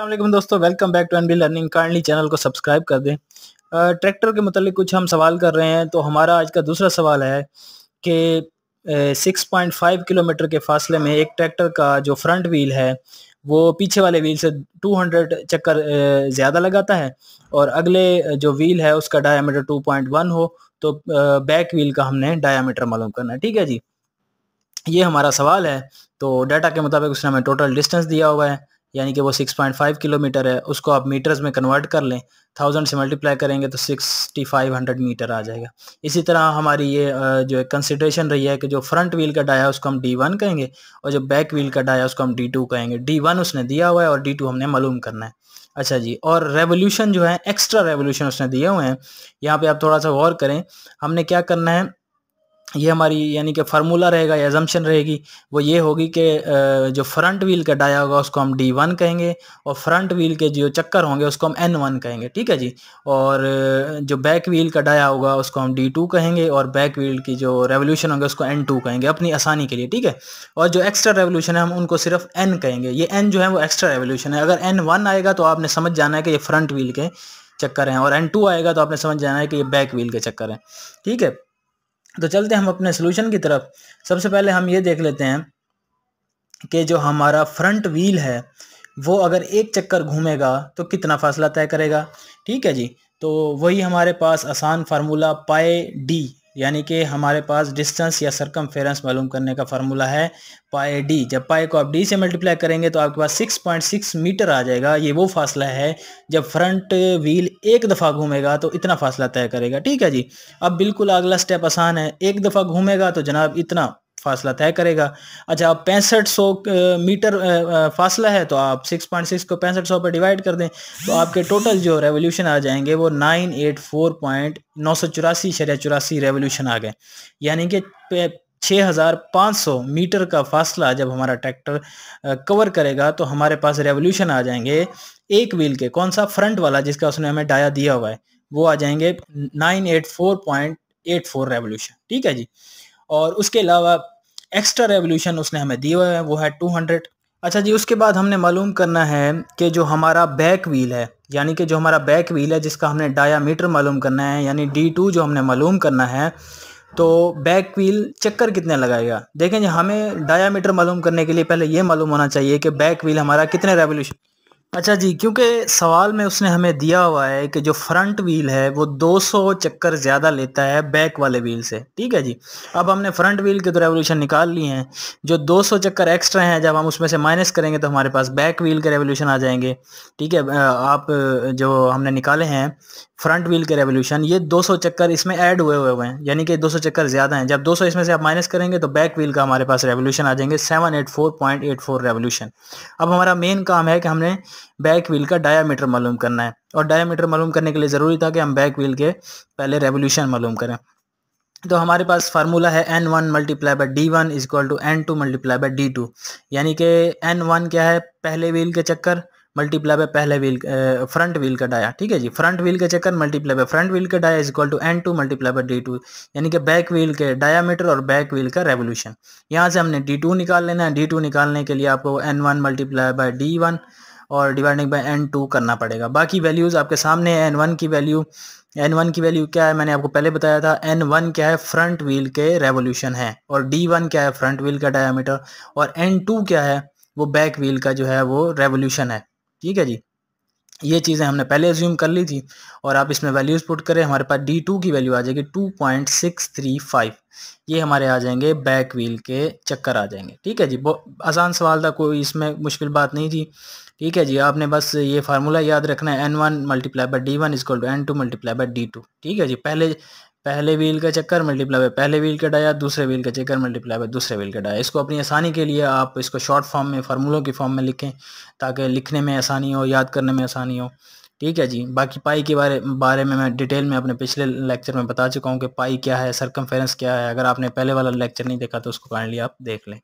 अल्लाम दोस्तों welcome back to N B learning kindly channel को सब्सक्राइब कर दें ट्रैक्टर के मतलब कुछ हम सवाल कर रहे हैं तो हमारा आज का दूसरा सवाल है कि 6.5 किलोमीटर के फासले में एक ट्रैक्टर का जो फ्रंट व्हील है वो पीछे वाले व्हील से 200 चक्कर ज़्यादा लगाता है और अगले जो व्हील है उसका डायामीटर 2.1 हो तो बैक व्हील का हमने डायामीटर मालूम करना है ठीक है जी ये हमारा सवाल है तो डाटा के मुताबिक उसने हमें टोटल डिस्टेंस दिया हुआ है यानी कि वो 6.5 किलोमीटर है उसको आप मीटर्स में कन्वर्ट कर लें थाउजेंड से मल्टीप्लाई करेंगे तो 6500 मीटर आ जाएगा इसी तरह हमारी ये जो है कंसिड्रेशन रही है कि जो फ्रंट व्हील का डाया उसको हम डी वन कहेंगे और जो बैक व्हील का डाया उसको हम डी टू कहेंगे डी वन उसने दिया हुआ है और डी टू हमने मालूम करना है अच्छा जी और रेवोल्यूशन जो है एक्स्ट्रा रेवोल्यूशन उसने दिए हुए हैं यहाँ पर आप थोड़ा सा गौर करें हमने क्या करना है ये हमारी यानी कि फार्मूला रहेगा या एजम्पन रहेगी वो ये होगी कि जो फ्रंट व्हील का डाया होगा उसको हम डी वन कहेंगे और फ्रंट व्हील के जो चक्कर होंगे उसको हम एन वन कहेंगे ठीक है जी और जो बैक व्हील का डाया होगा उसको हम डी टू कहेंगे और बैक व्हील की जो रेवोल्यूशन होंगे उसको एन टू कहेंगे अपनी आसानी के लिए ठीक है और जो एक्स्ट्रा रेवोल्यूशन है हम उनको सिर्फ एन कहेंगे ये एन जो है वो एक्स्ट्रा रेवोल्यूशन है अगर एन वन आएगा तो आपने समझ जाना है कि ये फ्रंट व्हील के चक्कर हैं और एन टू आएगा तो आपने समझ जाना है कि ये बैक व्हील के चक्कर हैं ठीक है तो चलते हम अपने सोल्यूशन की तरफ सबसे पहले हम ये देख लेते हैं कि जो हमारा फ्रंट व्हील है वो अगर एक चक्कर घूमेगा तो कितना फासला तय करेगा ठीक है जी तो वही हमारे पास आसान फार्मूला पाए डी यानी कि हमारे पास डिस्टेंस या सरकम मालूम करने का फार्मूला है पाए डी जब पाए को आप डी से मल्टीप्लाई करेंगे तो आपके पास 6.6 मीटर आ जाएगा ये वो फासला है जब फ्रंट व्हील एक दफ़ा घूमेगा तो इतना फासला तय करेगा ठीक है जी अब बिल्कुल अगला स्टेप आसान है एक दफ़ा घूमेगा तो जनाब इतना फासला तय करेगा अच्छा आप पैंसठ सौ मीटर फासला है तो आप 6.6 को पैंसठ सौ पर डिवाइड कर दें तो आपके टोटल जो रेवोल्यूशन आ जाएंगे वो नाइन एट फोर पॉइंट नौ सौ चौरासी शरिया चौरासी रेवोल्यूशन आ गए यानी कि छः हज़ार पाँच सौ मीटर का फासला जब हमारा ट्रैक्टर कवर करेगा तो हमारे पास रेवोल्यूशन आ जाएंगे एक व्हील के कौन सा फ्रंट वाला जिसका उसने हमें डाया दिया हुआ है वो आ जाएंगे nine eight four point eight four revolution ठीक है जी और उसके अलावा एक्स्ट्रा रेवोल्यूशन उसने हमें दिया है वो है 200 अच्छा जी उसके बाद हमने मालूम करना है कि जो हमारा बैक व्हील है यानी कि जो हमारा बैक व्हील है जिसका हमने डायामीटर मालूम करना है यानी डी टू जो हमने मालूम करना है तो बैक व्हील चक्कर कितने लगाएगा देखें जी हमें डायामीटर मालूम करने के लिए पहले ये मालूम होना चाहिए कि बैक व्हील हमारा कितने रेवोल्यूशन अच्छा जी क्योंकि सवाल में उसने हमें दिया हुआ है कि जो फ्रंट व्हील है वो 200 चक्कर ज़्यादा लेता है बैक वाले व्हील से ठीक है जी अब हमने फ्रंट व्हील के तो रेवोल्यूशन निकाल लिए हैं जो 200 चक्कर एक्स्ट्रा हैं जब हम उसमें से माइनस करेंगे तो हमारे पास बैक व्हील के रेवोल्यूशन आ जाएंगे ठीक है आप जो हमने निकाले हैं फ्रंट व्हील के रेवोल्यूशन ये 200 चक्कर इसमें ऐड हुए हुए हैं यानी कि 200 चक्कर ज़्यादा हैं जब 200 इसमें से आप माइनस करेंगे तो बैक व्हील का हमारे पास रेवोल्यूशन आ जाएंगे 784.84 रेवोल्यूशन अब हमारा मेन काम है कि हमने बैक व्हील का डायामीटर मालूम करना है और डायामीटर मालूम करने के लिए ज़रूरी था कि हम बैक व्हील के पहले रेवोल्यूशन मालूम करें तो हमारे पास फार्मूला है N one multiply by D one is equal to N two multiply by D two यानी कि एन वन क्या है पहले व्हील के चक्कर मल्टीप्लाई बाय पहले व्हील फ्रंट व्हील का डाया ठीक है जी फ्रंट व्हील के चक्कर मल्टीप्लाई बाय फ्रंट व्हील का dia is equal to N two multiply by D two यानी कि बैक व्हील के डायामीटर और बैक व्हील का रेवोल्यूशन यहाँ से हमने डी टू निकाल लेना है डी टू निकालने के लिए आपको N one multiply by D one और डिवाइडिंग बाय एन टू करना पड़ेगा बाकी वैल्यूज़ आपके सामने है एन वन की वैल्यू एन वन की वैल्यू क्या है मैंने आपको पहले बताया था एन वन क्या है फ्रंट व्हील के रेवोल्यूशन है और डी वन क्या है फ्रंट व्हील का डायामीटर और एन टू क्या है वो बैक व्हील का जो है वो रेवोल्यूशन है ठीक है जी ये चीज़ें हमने पहले एज्यूम कर ली थी और आप इसमें वैल्यूज़ पुट करें हमारे पास डी टू की वैल्यू आ जाएगी two point six three five ये हमारे आ जाएंगे बैक व्हील के चक्कर आ जाएंगे ठीक है जी आसान सवाल था कोई इसमें मुश्किल बात नहीं थी ठीक है जी आपने बस ये फार्मूला याद रखना है N one multiply by D one is equal to N two multiply by D two ठीक है जी पहले पहले व्हील का चक्कर मल्टीप्लाई बाय पहले व्हील का डाया दूसरे व्हील का चक्कर मल्टीप्लाई बाय दूसरे व्हील का डाया इसको अपनी आसानी के लिए आप इसको शॉर्ट फॉर्म में फार्मूलों की फॉर्म में लिखें ताकि लिखने में आसानी हो याद करने में आसानी हो ठीक है जी बाकी पाई के बारे बारे में मैं डिटेल में अपने पिछले लेक्चर में बता चुका हूँ कि पाई क्या है सरकम क्या है अगर आपने पहले वाला लेक्चर नहीं देखा तो उसको काइंडली आप देख लें